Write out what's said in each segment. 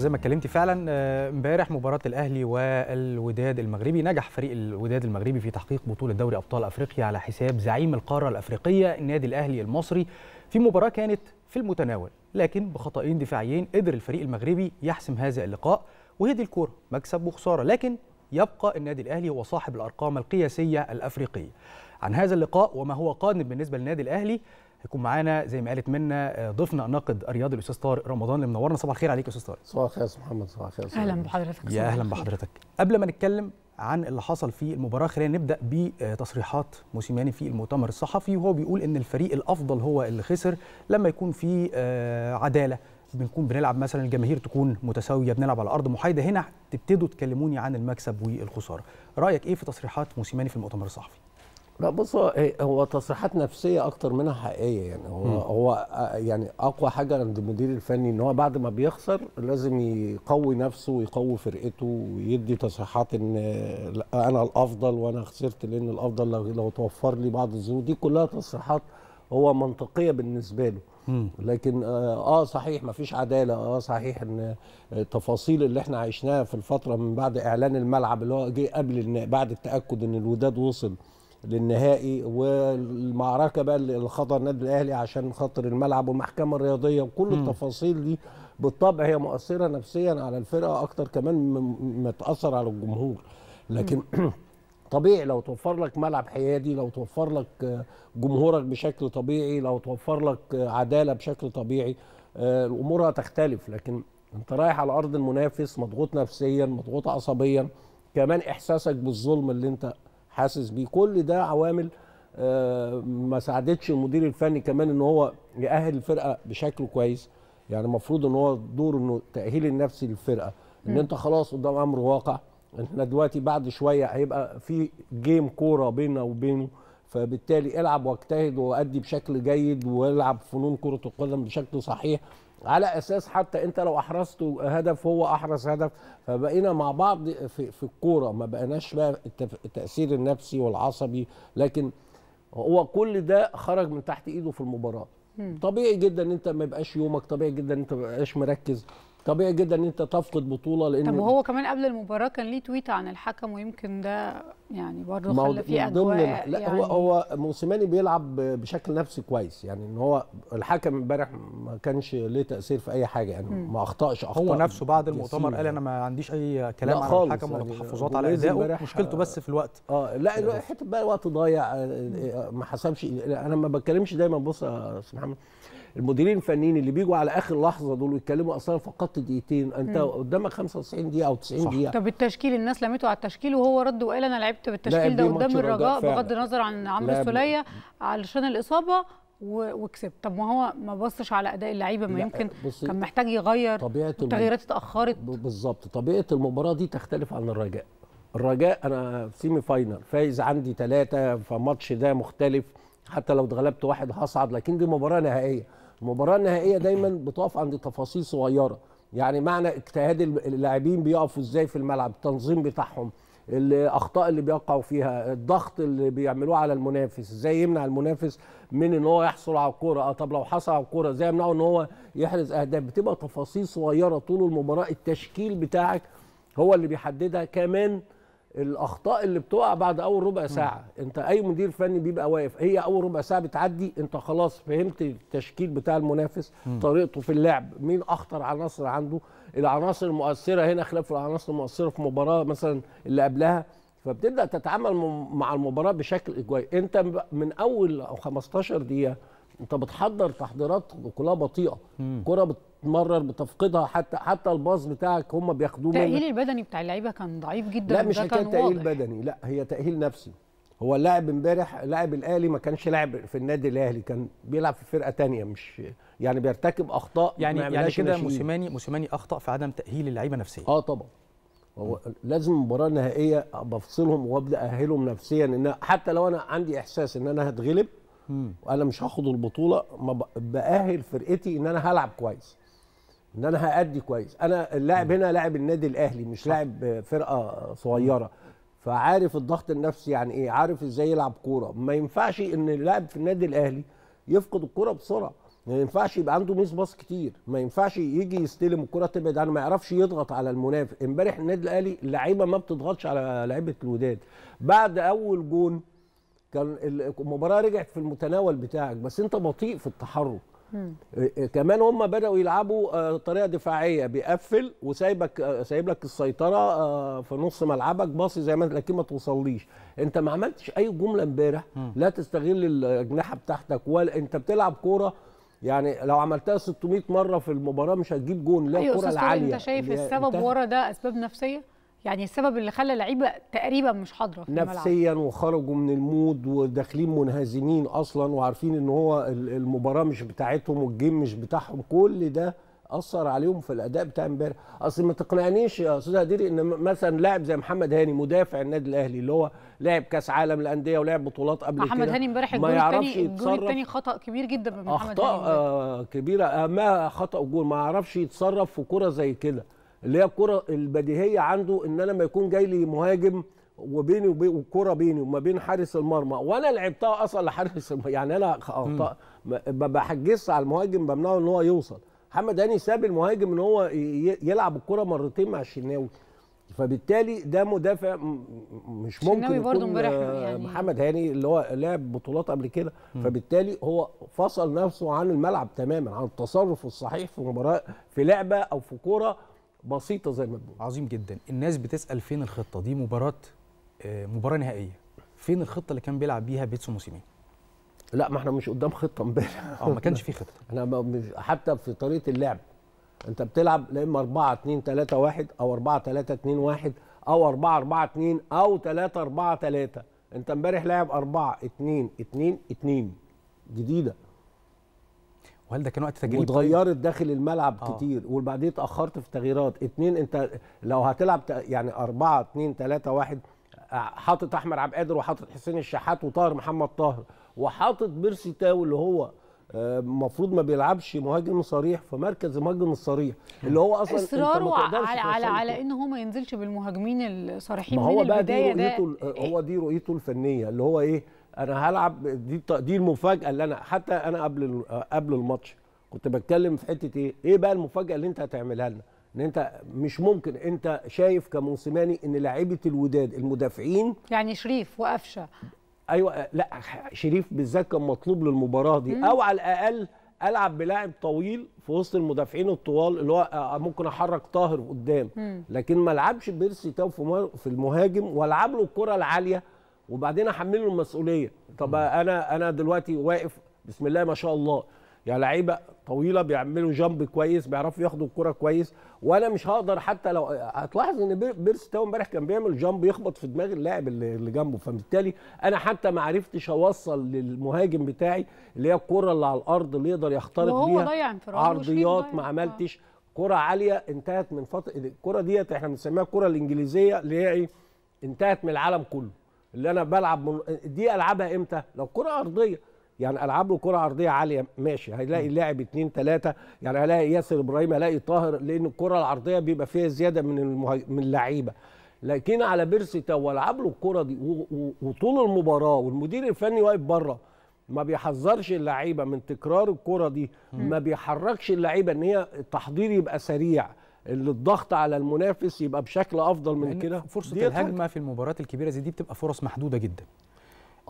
زي ما اتكلمتي فعلا آه، امبارح مباراه الاهلي والوداد المغربي نجح فريق الوداد المغربي في تحقيق بطوله دوري ابطال افريقيا على حساب زعيم القاره الافريقيه النادي الاهلي المصري في مباراه كانت في المتناول لكن بخطئين دفاعيين قدر الفريق المغربي يحسم هذا اللقاء وهي دي الكوره مكسب وخساره لكن يبقى النادي الاهلي هو صاحب الارقام القياسيه الافريقيه عن هذا اللقاء وما هو قادم بالنسبه للنادي الاهلي هيكون معانا زي ما قالت منا آه، ضيفنا الناقد الرياضي الاستاذ طارق رمضان اللي منورنا صباح الخير عليك يا استاذ طارق صباح الخير يا محمد صباح الخير اهلا بحضرتك يا اهلا بحضرتك قبل ما نتكلم عن اللي حصل في المباراه خلينا نبدا بتصريحات موسيماني في المؤتمر الصحفي وهو بيقول ان الفريق الافضل هو اللي خسر لما يكون في آه، عداله بنكون بنلعب مثلا الجماهير تكون متساويه بنلعب على ارض محايده هنا تبتدوا تكلموني عن المكسب والخساره رايك ايه في تصريحات موسيماني في المؤتمر الصحفي لا بص إيه، هو تصريحات نفسيه اكتر منها حقيقيه يعني هو م. هو آه، يعني اقوى حاجه عند المدير الفني ان هو بعد ما بيخسر لازم يقوي نفسه ويقوي فرقته ويدي تصريحات ان آه، انا الافضل وانا خسرت لان الافضل لو, لو توفر لي بعض الظروف دي كلها تصريحات هو منطقيه بالنسبه له لكن اه, آه، صحيح ما فيش عداله اه صحيح ان التفاصيل اللي احنا عشناها في الفتره من بعد اعلان الملعب اللي هو جه قبل بعد التاكد ان الوداد وصل للنهائي والمعركه بقى اللي خاضها النادي الاهلي عشان خاطر الملعب والمحكمه الرياضيه وكل التفاصيل دي بالطبع هي مؤثره نفسيا على الفرقه اكتر كمان ما تاثر على الجمهور لكن طبيعي لو توفر لك ملعب حيادي لو توفر لك آه، جمهورك بشكل طبيعي لو توفر لك آه، عداله بشكل طبيعي آه، الامور هتختلف لكن انت رايح على ارض المنافس مضغوط نفسيا مضغوط عصبيا كمان احساسك بالظلم اللي انت حاسس بيه كل ده عوامل آه، ما ساعدتش المدير الفني كمان ان هو يأهل الفرقه بشكل كويس يعني المفروض ان هو دور انه تأهيل النفسي للفرقه ان انت خلاص قدام امر واقع احنا دلوقتي بعد شويه هيبقى في جيم كوره بيننا وبينه فبالتالي العب واجتهد وادي بشكل جيد والعب فنون كره القدم بشكل صحيح على اساس حتى انت لو احرزت هدف هو احرز هدف فبقينا مع بعض في, في الكوره ما بقيناش بقى التاثير النفسي والعصبي لكن هو كل ده خرج من تحت ايده في المباراه طبيعي جدا ان انت ما يبقاش يومك طبيعي جدا ان انت ما يبقاش مركز طبيعي جدا ان انت تفقد بطوله لان طب وهو كمان قبل المباراه كان ليه تويت عن الحكم ويمكن ده يعني برضه خلى فيه اجواء يعني لا هو يعني هو موسيماني بيلعب بشكل نفسي كويس يعني ان هو الحكم امبارح ما كانش ليه تاثير في اي حاجه يعني ما اخطاش اخطاء هو نفسه بعد المؤتمر قال انا ما عنديش اي كلام على الحكم ولا يعني تحفظات على ادائه مشكلته بس في الوقت اه لا يعني حته بقى الوقت ضايع آه، آه، ما حسبش انا ما بتكلمش دايما بص يا استاذ محمد المديرين الفنيين اللي بيجوا على اخر لحظه دول ويتكلموا اصلا فقدت دقيقتين انت قدامك 95 دقيقه او 90 دقيقه طب التشكيل الناس لمته على التشكيل وهو رد وقال انا لعبت بالتشكيل ده قدام الرجاء بغض النظر عن عمرو السوليه علشان الاصابه وكسبت طب ما هو ما بصش على اداء اللعيبه ما يمكن كان محتاج يغير التغييرات اتاخرت بالظبط طبيعه المباراه دي تختلف عن الرجاء الرجاء انا في سيمي فاينل فايز عندي ثلاثه فماتش ده مختلف حتى لو اتغلبت واحد هصعد لكن دي مباراه نهائيه المباراه النهائيه دايما بتقف عند تفاصيل صغيره يعني معنى اجتهاد اللاعبين بيقفوا ازاي في الملعب التنظيم بتاعهم الاخطاء اللي بيقعوا فيها الضغط اللي بيعملوه على المنافس ازاي يمنع المنافس من ان هو يحصل على الكوره اه طب لو حصل على الكوره ازاي يمنعه ان هو يحرز اهداف بتبقى تفاصيل صغيره طول المباراه التشكيل بتاعك هو اللي بيحددها كمان الاخطاء اللي بتقع بعد اول ربع ساعه م. انت اي مدير فني بيبقى واقف هي اول ربع ساعه بتعدي انت خلاص فهمت التشكيل بتاع المنافس م. طريقته في اللعب مين اخطر عناصر عنده العناصر المؤثره هنا خلاف العناصر المؤثره في مباراه مثلا اللي قبلها فبتبدا تتعامل مع المباراه بشكل اجوي انت من اول 15 دقيقه انت بتحضر تحضيرات كلها بطيئه كره بتتمرر بتفقدها حتى حتى الباص بتاعك هم بياخدوه منك التاهيل البدني بتاع اللعيبه كان ضعيف جدا لا مش حكايه تاهيل بدني لا هي تاهيل نفسي هو اللاعب امبارح اللاعب الاهلي ما كانش لاعب في النادي الاهلي كان بيلعب في فرقه تانية مش يعني بيرتكب اخطاء يعني يعني كده موسيماني موسيماني اخطا في عدم تاهيل اللعيبه نفسيا اه طبعا هو لازم المباراه النهائيه بفصلهم وابدا اهلهم نفسيا ان حتى لو انا عندي احساس ان انا هتغلب وانا مش هاخد البطوله ما باهل فرقتي ان انا هلعب كويس ان انا هادي كويس انا اللاعب هنا لاعب النادي الاهلي مش لاعب فرقه صغيره فعارف الضغط النفسي يعني ايه عارف ازاي يلعب كوره ما ينفعش ان اللاعب في النادي الاهلي يفقد الكوره بسرعه ما ينفعش يبقى عنده ميس باص كتير ما ينفعش يجي يستلم الكره تبعد عنه ما يعرفش يضغط على المنافس امبارح النادي الاهلي اللعيبه ما بتضغطش على لعيبه الوداد بعد اول جون كان المباراه رجعت في المتناول بتاعك بس انت بطيء في التحرك إيه، كمان هم بداوا يلعبوا آه، طريقه دفاعيه بيقفل وسايبك آه، سايب لك السيطره آه، في نص ملعبك باصي زي ما لكن ما توصليش انت ما عملتش اي جمله امبارح لا تستغل الاجنحه بتاعتك ولا انت بتلعب كوره يعني لو عملتها 600 مره في المباراه مش هتجيب جون لا الكره أيوة العاليه انت شايف السبب ورا ده اسباب نفسيه يعني السبب اللي خلى اللعيبه تقريبا مش حاضره في نفسيا الملعب. وخرجوا من المود وداخلين منهزمين اصلا وعارفين ان هو المباراه مش بتاعتهم والجيم مش بتاعهم كل ده اثر عليهم في الاداء بتاع امبارح اصل ما تقنعنيش يا استاذ هديري ان مثلا لاعب زي محمد هاني مدافع النادي الاهلي اللي هو لاعب كاس عالم الانديه ولعب بطولات قبل كده محمد هاني امبارح الجول الثاني الجول الثاني خطا كبير جدا من محمد هاني اخطاء كبيره ما خطا جول ما يعرفش يتصرف في كره زي كده اللي هي الكره البديهيه عنده ان انا ما يكون جاي لي مهاجم وبيني والكره بيني وما بين حارس المرمى وانا لعبتها اصلا لحارس المرمى يعني انا ما بحجزش على المهاجم بمنعه ان هو يوصل محمد هاني ساب المهاجم ان هو يلعب الكره مرتين مع الشناوي فبالتالي ده مدافع مش ممكن يكون يعني محمد هاني اللي هو لعب بطولات قبل كده فبالتالي هو فصل نفسه عن الملعب تماما عن التصرف الصحيح في مباراه في لعبه او في كوره بسيطه زي ما تقول عظيم جدا الناس بتسال فين الخطه دي مباراه آه، مباراه نهائيه فين الخطه اللي كان بيلعب بيها بيتسو موسيمين لا ما احنا مش قدام خطه امبارح اه ما كانش في خطه انا حتى في طريقه اللعب انت بتلعب يا اما 4 2 3 1 او 4 3 2 1 او 4 4 2 او 3 4 3 انت امبارح لعب 4 2 2 2 جديده وهل ده كان وقت تجريب طيب؟ واتغيرت داخل الملعب آه. كتير وبعدين اتاخرت في تغييرات اتنين انت لو هتلعب يعني أربعة اثنين ثلاثه واحد آه، حاطط احمد عبد القادر وحاطط حسين الشحات وطاهر محمد طاهر وحاطط بيرسي تاو اللي هو آه، المفروض ما بيلعبش مهاجم صريح في مركز المهاجم الصريح اللي هو اصلا اصراره على على, على ان هو ما ينزلش بالمهاجمين الصريحين من البدايه ده هو دي رؤيته الفنيه اللي هو ايه انا هلعب دي دي المفاجاه اللي انا حتى انا قبل قبل الماتش كنت بتكلم في حته ايه ايه بقى المفاجاه اللي انت هتعملها لنا ان انت مش ممكن انت شايف كموسيماني ان لاعيبه الوداد المدافعين يعني شريف وقفشه ايوه لا شريف بالذات كان مطلوب للمباراه دي مم. او على الاقل العب بلاعب طويل في وسط المدافعين الطوال اللي هو آه، ممكن احرك طاهر قدام لكن ما العبش بيرسي تاو في المهاجم والعب له الكره العاليه وبعدين احمله المسؤوليه طب انا انا دلوقتي واقف بسم الله ما شاء الله يا لعيبه طويله بيعملوا جامب كويس بيعرفوا ياخدوا الكره كويس وانا مش هقدر حتى لو هتلاحظ ان بيرس تاو امبارح كان بيعمل جامب يخبط في دماغ اللاعب اللي جنبه فبالتالي انا حتى ما عرفتش اوصل للمهاجم بتاعي اللي هي الكره اللي على الارض اللي يقدر يخترق بيها عرضيات ما عملتش كره عاليه انتهت من فتره الكره ديت احنا بنسميها الكره الانجليزيه اللي هي ايه انتهت من العالم كله اللي انا بلعب من... دي العبها امتى لو كره ارضيه يعني العب له كره عرضيه عاليه ماشي هيلاقي لاعب اتنين تلاته يعني هلاقي ياسر ابراهيم هلاقي طاهر لان الكره العرضيه بيبقى فيها زياده من المه... من اللعيبه لكن على بيرسي والعب له الكره دي و... و... وطول المباراه والمدير الفني واقف بره ما بيحذرش اللعيبه من تكرار الكره دي ما بيحركش اللعيبه ان هي التحضير يبقى سريع الضغط على المنافس يبقى بشكل افضل من كده فرصه الهجمه في المباريات الكبيره زي دي بتبقى فرص محدوده جدا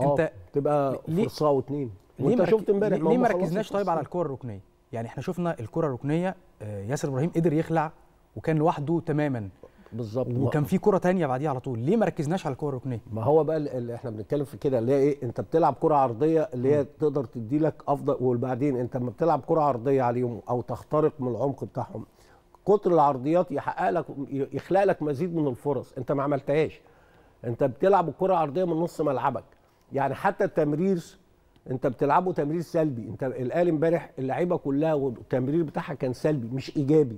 آه، انت آه تبقى فرصه واثنين انت شفت امبارح ليه ما ركزناش طيب على الكره الركنيه يعني احنا شفنا الكره الركنيه آه، ياسر ابراهيم قدر يخلع وكان لوحده تماما بالظبط وكان في كره تانية بعديها على طول ليه ما ركزناش على الكره الركنيه ما هو بقى اللي احنا بنتكلم في كده اللي هي ايه انت بتلعب كره عرضيه اللي هي تقدر تدي لك افضل وبعدين انت لما بتلعب كره عرضيه عليهم او تخترق من العمق بتاعهم كتر العرضيات يحقق لك يخلق لك مزيد من الفرص انت ما عملتهاش انت بتلعب الكره العرضيه من نص ملعبك يعني حتى التمرير انت بتلعبه تمرير سلبي انت الاهلي امبارح اللعيبه كلها والتمرير بتاعها كان سلبي مش ايجابي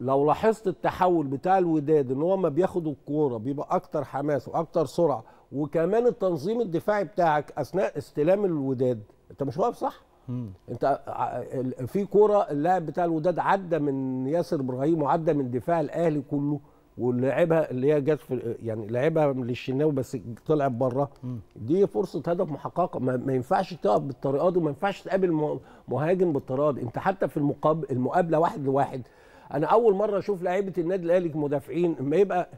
لو لاحظت التحول بتاع الوداد ان هو ما بياخد الكوره بيبقى اكتر حماس واكتر سرعه وكمان التنظيم الدفاعي بتاعك اثناء استلام الوداد انت مش واقف صح انت في كوره اللاعب بتاع الوداد عدى من ياسر ابراهيم وعدى من دفاع الاهلي كله ولعبها اللي هي جت يعني لعبها للشناوي بس طلعت بره دي فرصه هدف محققه ما, ما ينفعش تقف بالطريقه دي وما ينفعش تقابل مهاجم بالطريقه دي انت حتى في المقابل المقابله واحد لواحد انا اول مره اشوف لعيبه النادي الاهلي مدافعين اما يبقى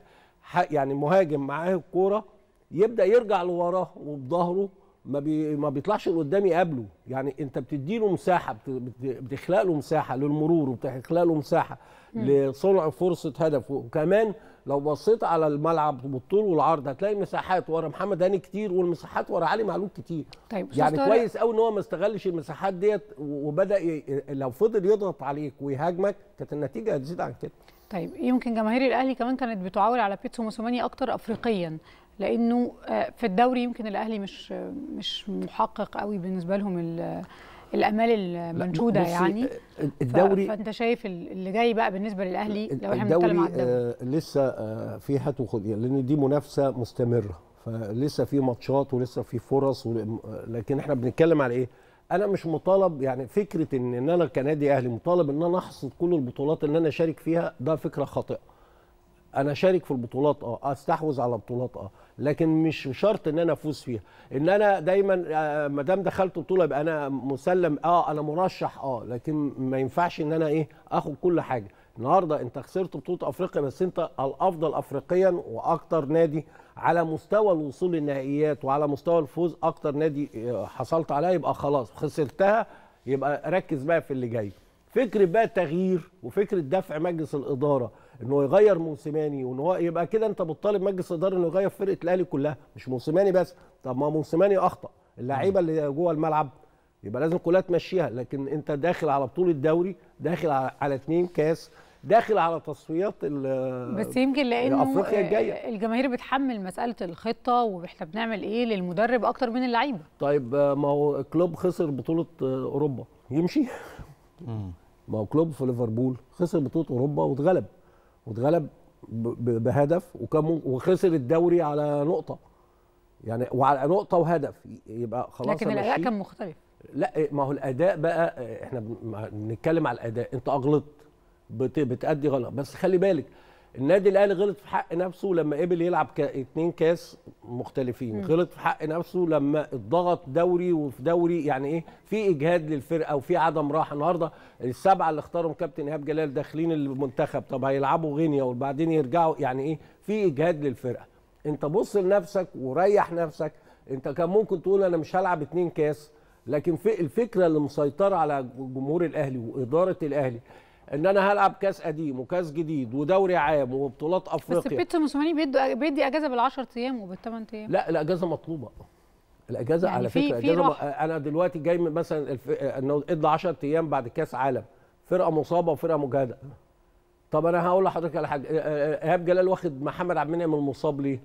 يعني مهاجم معاه الكوره يبدا يرجع لوراه وبظهره ما بي ما بيطلعش قدامي يقابله يعني انت بتدي له مساحه بتخلق له مساحه للمرور وبتخلق له مساحه لصنع فرصه هدف وكمان لو بصيت على الملعب بالطول والعرض هتلاقي مساحات ورا محمد هاني كتير والمساحات ورا علي معلول كتير طيب يعني كويس قوي ان هو ما استغلش المساحات ديت وبدا ي... لو فضل يضغط عليك ويهاجمك كانت النتيجه هتزيد عن كده طيب يمكن جماهير الاهلي كمان كانت بتعول على بيتسو موسوماني اكتر افريقيا لانه آه، في الدوري يمكن الاهلي مش مش محقق قوي بالنسبه لهم الامال المنشوده يعني آه، الدوري فانت شايف اللي جاي بقى بالنسبه للاهلي لو احنا بنتكلم على الدوري آه لسه آه في هات وخد لان دي منافسه مستمره فلسه في ماتشات ولسه في فرص لكن احنا بنتكلم على ايه؟ انا مش مطالب يعني فكره ان ان انا كنادي اهلي مطالب ان انا احصد كل البطولات اللي انا شارك فيها ده فكره خاطئه. انا شارك في البطولات اه استحوذ على بطولات اه لكن مش شرط ان انا افوز فيها ان انا دايما آه، ما دام دخلت بطوله يبقى انا مسلم اه انا مرشح اه لكن ما ينفعش ان انا ايه اخد كل حاجه النهارده انت خسرت بطوله افريقيا بس انت الافضل افريقيا واكتر نادي على مستوى الوصول للنهائيات وعلى مستوى الفوز اكتر نادي آه، حصلت عليها يبقى خلاص خسرتها يبقى ركز بقى في اللي جاي فكره بقى التغيير وفكره دفع مجلس الاداره ان هو يغير موسيماني وان هو يبقى كده انت بتطالب مجلس الاداره انه يغير فرقه الاهلي كلها مش موسيماني بس طب ما موسيماني اخطا اللعيبه اللي جوه الملعب يبقى لازم كلها تمشيها لكن انت داخل على بطوله دوري داخل على اثنين كاس داخل على تصفيات بس يمكن لانه آه، الجماهير بتحمل مساله الخطه واحنا بنعمل ايه للمدرب اكتر من اللعيبه طيب آه، ما هو كلوب خسر بطوله آه، اوروبا يمشي ما هو كلوب في ليفربول خسر بطوله اوروبا واتغلب واتغلب بهدف وكم وخسر الدوري على نقطه يعني وعلى نقطه وهدف يبقى خلاص لكن الاداء كان مختلف لا ما هو الاداء بقى احنا بنتكلم على الاداء انت اغلطت بتادي غلط بس خلي بالك النادي الاهلي غلط في حق نفسه لما قبل يلعب كا كاس مختلفين م. غلط في حق نفسه لما اتضغط دوري وفي دوري يعني ايه في اجهاد للفرقه وفي عدم راحه النهارده السبعه اللي اختارهم كابتن ايهاب جلال داخلين المنتخب طب هيلعبوا غينيا وبعدين يرجعوا يعني ايه في اجهاد للفرقه انت بص لنفسك وريح نفسك انت كان ممكن تقول انا مش هلعب اثنين كاس لكن في الفكره اللي مسيطره على جمهور الاهلي واداره الاهلي ان انا هلعب كاس قديم وكاس جديد ودوري عام وبطولات افريقيا بس بيتسو موسيماني بيدي بيدي اجازه بال10 ايام وبال8 ايام لا الاجازه مطلوبه الاجازه يعني على في فكره في اجازه انا دلوقتي جاي من مثلا الف... انه ادي 10 ايام بعد كاس عالم فرقه مصابه وفرقه مجهده طب انا هقول لحضرتك على حاجه ايهاب جلال واخد محمد عبد المنعم المصاب ليه؟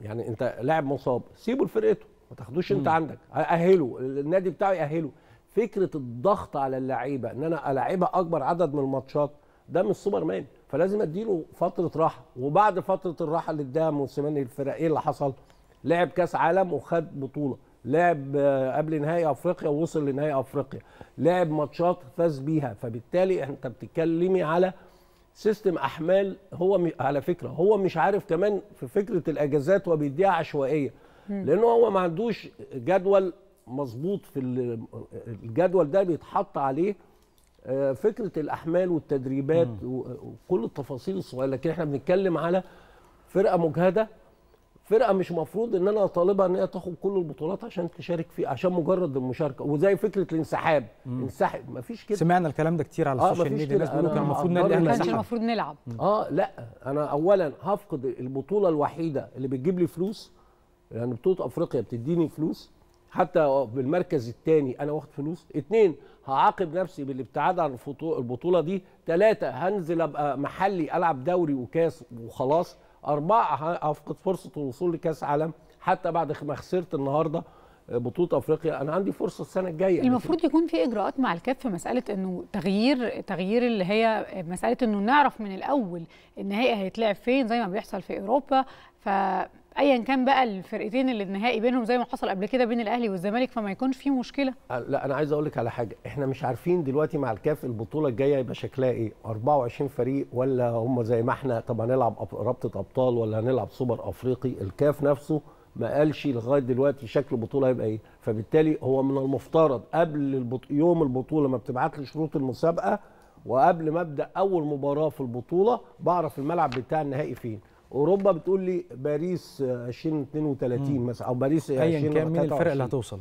يعني انت لاعب مصاب سيبه لفرقته ما تاخدوش انت عندك اهله النادي بتاعه ياهله فكره الضغط على اللعيبه ان انا العبها اكبر عدد من الماتشات ده مش سوبر مان فلازم اديله فتره راحه وبعد فتره الراحه اللي اداها موسيمان الفرق ايه اللي حصل؟ لعب كاس عالم وخد بطوله لعب آه، قبل نهائي افريقيا ووصل لنهائي افريقيا لعب ماتشات فاز بيها فبالتالي انت بتتكلمي على سيستم احمال هو م... على فكره هو مش عارف كمان في فكره الاجازات وبيديها عشوائيه لانه هو ما عندوش جدول مظبوط في الجدول ده بيتحط عليه آه، فكره الاحمال والتدريبات وكل التفاصيل الصغيره لكن احنا بنتكلم على فرقه مجهده فرقه مش مفروض ان انا اطالبها ان هي تاخد كل البطولات عشان تشارك فيه عشان مجرد المشاركه وزي فكره الانسحاب انسحب مفيش كده سمعنا الكلام ده كتير على آه، السوشيال ميديا الناس بيقولوا كان المفروض نادي الاهلي كانش المفروض نلعب اه لا انا اولا هفقد البطوله الوحيده اللي بتجيب لي فلوس يعني بطوله افريقيا بتديني فلوس حتى بالمركز الثاني انا واخد فلوس اثنين هعاقب نفسي بالابتعاد عن البطوله دي ثلاثه هنزل ابقى محلي العب دوري وكاس وخلاص اربعه هفقد فرصه الوصول لكاس عالم حتى بعد ما خسرت النهارده آه، بطوله افريقيا انا عندي فرصه السنه الجايه يعني المفروض يكون في اجراءات مع الكاف في مساله انه تغيير تغيير اللي هي مساله انه نعرف من الاول النهائي هيتلعب فين زي ما بيحصل في اوروبا ف ايا كان بقى الفرقتين اللي النهائي بينهم زي ما حصل قبل كده بين الاهلي والزمالك فما يكونش فيه مشكله آه، لا انا عايز اقول لك على حاجه احنا مش عارفين دلوقتي مع الكاف البطوله الجايه هيبقى شكلها ايه 24 فريق ولا هم زي ما احنا طب هنلعب رابطه ابطال ولا هنلعب سوبر افريقي الكاف نفسه ما قالش لغايه دلوقتي شكل البطوله هيبقى ايه فبالتالي هو من المفترض قبل البط... يوم البطوله ما بتبعت لي شروط المسابقه وقبل ما ابدا اول مباراه في البطوله بعرف الملعب بتاع النهائي فين اوروبا بتقول لي باريس 2032 مثلا او باريس 20 ايا كان مين الفرقه اللي هتوصل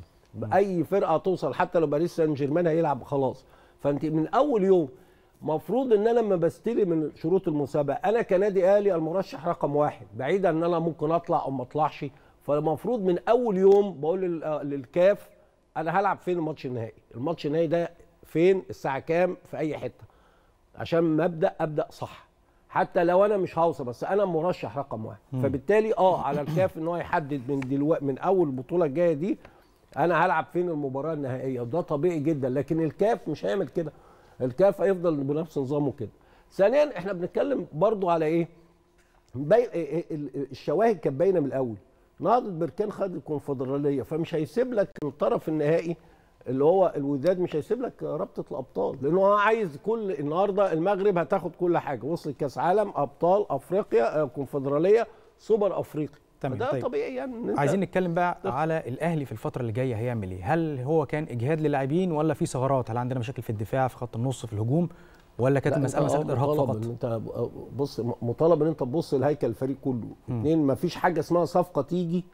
اي فرقه هتوصل حتى لو باريس سان جيرمان هيلعب خلاص فانت من اول يوم مفروض ان انا لما بستلم من شروط المسابقه انا كنادي اهلي المرشح رقم واحد بعيدا ان انا ممكن اطلع او ما اطلعش فالمفروض من اول يوم بقول للكاف انا هلعب فين الماتش النهائي الماتش النهائي ده فين الساعه كام في اي حته عشان ما ابدا ابدا صح حتى لو انا مش هوصل بس انا مرشح رقم واحد فبالتالي اه على الكاف ان هو يحدد من دلوقتي من اول البطوله الجايه دي انا هلعب فين المباراه النهائيه وده طبيعي جدا لكن الكاف مش هيعمل كده الكاف هيفضل بنفس نظامه كده ثانيا احنا بنتكلم برضو على ايه, إيه،, إيه، الشواهد كانت باينه من الاول نهضه بركان خد الكونفدراليه فمش هيسيب لك الطرف النهائي اللي هو الوداد مش هيسيب لك رابطه الابطال لانه هو عايز كل النهارده المغرب هتاخد كل حاجه وصلت كاس عالم ابطال افريقيا آه، كونفدراليه سوبر افريقي تمام ده طيب. طبيعي يعني عايزين نتكلم بقى طيب. على الاهلي في الفتره اللي جايه هيعمل ايه هل هو كان اجهاد للاعبين ولا في ثغرات هل عندنا مشاكل في الدفاع في خط النص في الهجوم ولا كانت المساله مساله آه، ارهاق فقط إن انت آه، بص مطالب ان انت تبص لهيكل الفريق كله اثنين مفيش حاجه اسمها صفقه تيجي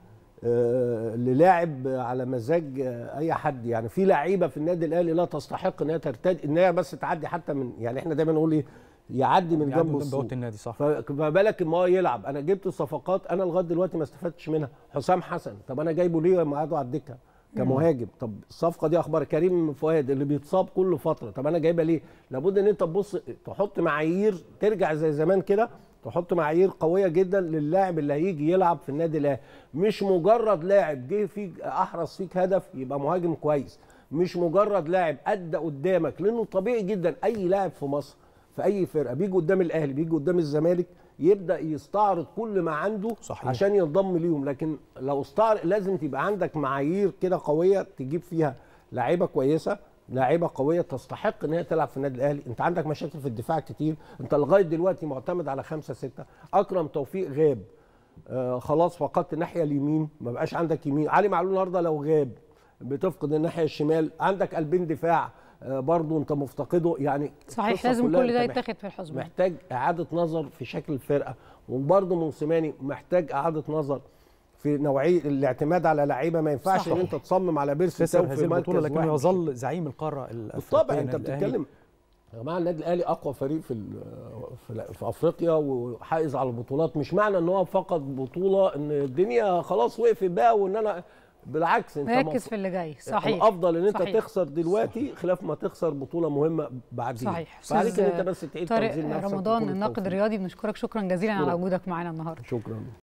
آه، للاعب على مزاج آه، اي حد يعني في لعيبه في النادي الاهلي لا تستحق ان هي ترتدي ان هي بس تعدي حتى من يعني احنا دايما نقول ايه يعدي من جنب السوق النادي صح فبالك ان هو يلعب انا جبت صفقات انا لغايه دلوقتي ما استفدتش منها حسام حسن طب انا جايبه ليه لما قعدوا على الدكه كمهاجم طب الصفقه دي اخبار كريم فؤاد اللي بيتصاب كل فتره طب انا جايبه ليه لابد ان انت تبص تحط معايير ترجع زي زمان كده تحط معايير قويه جدا للاعب اللي هيجي يلعب في النادي الاهلي مش مجرد لاعب جه فيك احرز فيك هدف يبقى مهاجم كويس مش مجرد لاعب ادى قدامك لانه طبيعي جدا اي لاعب في مصر في اي فرقه بيجي قدام الاهلي بيجي قدام الزمالك يبدا يستعرض كل ما عنده صحيح. عشان ينضم ليهم لكن لو استعرض لازم تبقى عندك معايير كده قويه تجيب فيها لعيبه كويسه لاعيبه قويه تستحق ان هي تلعب في النادي الاهلي انت عندك مشاكل في الدفاع كتير انت لغايه دلوقتي معتمد على خمسة ستة اكرم توفيق غاب آه خلاص فقدت الناحيه اليمين ما بقاش عندك يمين علي معلول النهارده لو غاب بتفقد الناحيه الشمال عندك قلبين دفاع آه برضه انت مفتقده يعني صحيح لازم كل ده يتاخد في الحسبان محتاج اعاده نظر في شكل الفرقه وبرضو موسيماني محتاج اعاده نظر في نوعيه الاعتماد على لعيبه ما ينفعش ان انت تصمم على بيرسي تاو في البطوله لكنه يظل زعيم القاره الافريقيه بالطبع انت بتتكلم يا جماعه النادي الاهلي اقوى فريق في في افريقيا وحائز على البطولات مش معنى ان هو فقد بطوله ان الدنيا خلاص وقفت بقى وان انا بالعكس انت ركز في اللي جاي صحيح الافضل ان انت صحيح. تخسر دلوقتي صحيح. خلاف ما تخسر بطوله مهمه بعدين صحيح فعليك ان انت بس تعيد تنظيم نفسك رمضان الناقد الرياضي بنشكرك شكرا جزيلا شكرا. على وجودك معانا النهارده شكرا